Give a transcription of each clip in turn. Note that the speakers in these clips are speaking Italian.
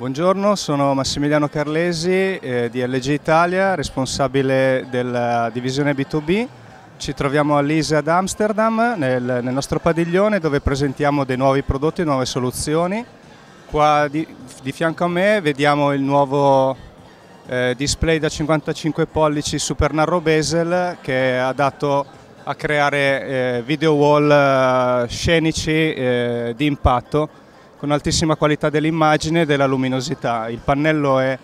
Buongiorno, sono Massimiliano Carlesi eh, di LG Italia, responsabile della divisione B2B. Ci troviamo all'ISE ad Amsterdam, nel, nel, nostro padiglione, dove presentiamo dei nuovi prodotti, nuove soluzioni. Qua di, di fianco a me vediamo il nuovo eh, display da 55 pollici Super Narrow Bezel che è adatto a creare eh, video wall eh, scenici eh, di impatto con altissima qualità dell'immagine e della luminosità. Il pannello è,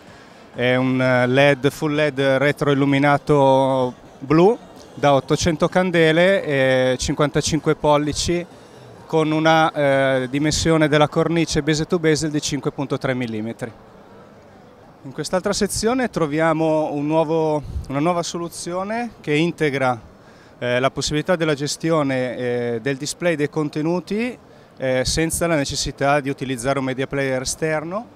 è un eh, LED, full LED retroilluminato blu da 800 candele e 55 pollici con una eh, dimensione della cornice base to base di 5.3 mm. In quest'altra sezione troviamo un nuovo, una nuova soluzione che integra eh, la possibilità della gestione eh, del display dei contenuti eh, senza la necessità di utilizzare un media player esterno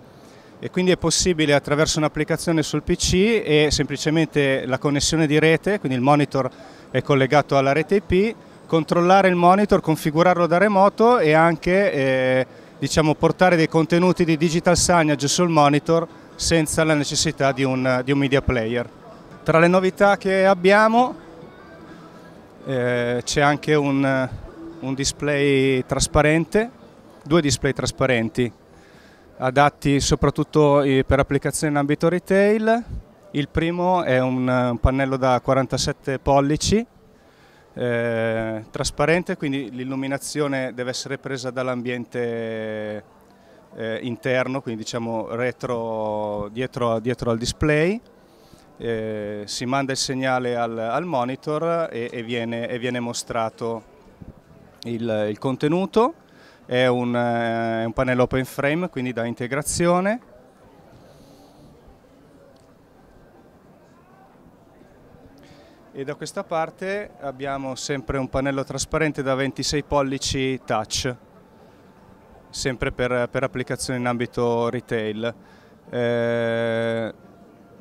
e quindi è possibile attraverso un'applicazione sul PC e semplicemente la connessione di rete, quindi il monitor è collegato alla rete IP, controllare il monitor, configurarlo da remoto e anche eh, diciamo, portare dei contenuti di digital signage sul monitor senza la necessità di un, di un media player. Tra le novità che abbiamo eh, c'è anche un, un display trasparente, due display trasparenti, adatti soprattutto eh, per applicazioni in ambito retail. Il primo è un pannello da 47 pollici, eh, trasparente, quindi l'illuminazione deve essere presa dall'ambiente eh, interno, quindi diciamo retro, dietro, dietro al display. Eh, si manda il segnale al, al monitor e, e, viene, e viene mostrato il, il contenuto, è un, eh, un, pannello open frame, quindi da integrazione. E da questa parte abbiamo sempre un pannello trasparente da 26 pollici touch, sempre per, per applicazioni in ambito retail. Eh,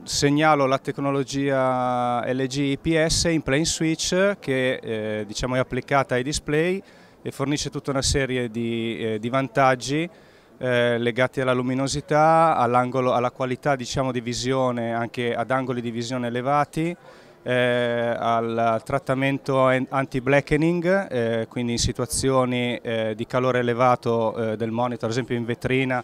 segnalo la tecnologia LG IPS in plain switch che eh, diciamo è applicata ai display e fornisce tutta una serie di, eh, di vantaggi eh, legati alla luminosità, alla qualità diciamo, di visione anche ad angoli di visione elevati, eh, al trattamento anti-blackening, eh, quindi in situazioni eh, di calore elevato del monitor, ad esempio in vetrina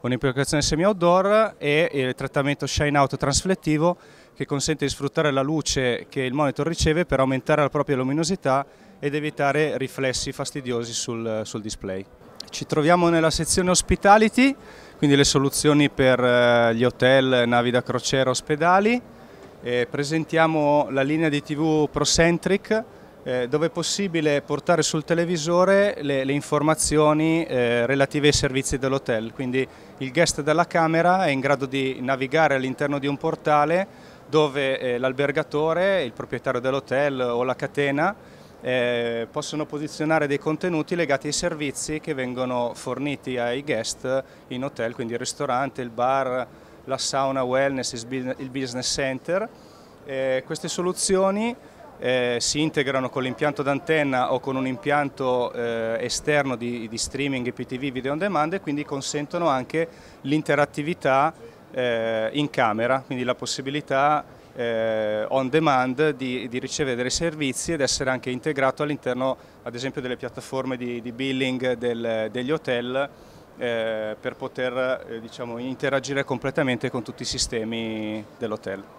con implicazione semi-outdoor e il trattamento shine out transflettivo che consente di sfruttare la luce che il monitor riceve per aumentare la propria luminosità ed evitare riflessi fastidiosi sul, sul display. Ci troviamo nella sezione hospitality, quindi le soluzioni per eh, gli hotel, navi da crociera, ospedali. E presentiamo la linea di TV ProCentric eh, dove è possibile portare sul televisore le, le informazioni eh, relative ai servizi dell'hotel, quindi il guest della camera è in grado di navigare all'interno di un portale dove eh, l'albergatore, il proprietario dell'hotel o la catena eh, possono posizionare dei contenuti legati ai servizi che vengono forniti ai guest in hotel, quindi il ristorante, il bar, la sauna wellness, il business center. Eh, queste soluzioni eh, si integrano con l'impianto d'antenna o con un impianto eh, esterno di, di streaming IPTV video on demand e quindi consentono anche l'interattività eh, in camera, quindi la possibilità eh, on demand di, di, ricevere dei servizi ed essere anche integrato all'interno ad esempio delle piattaforme di, di billing del, degli hotel eh, per poter eh, diciamo, interagire completamente con tutti i sistemi dell'hotel.